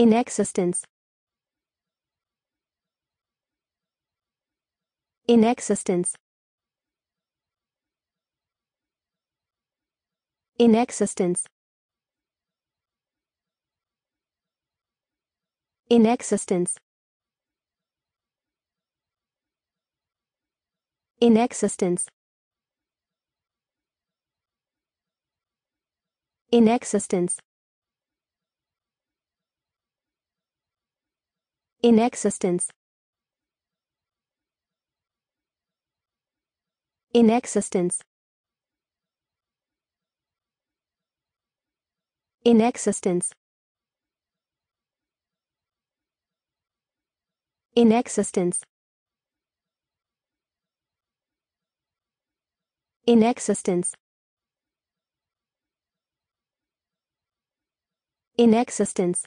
in existence in existence in existence in existence in existence in existence in existence in existence in existence in existence in existence in existence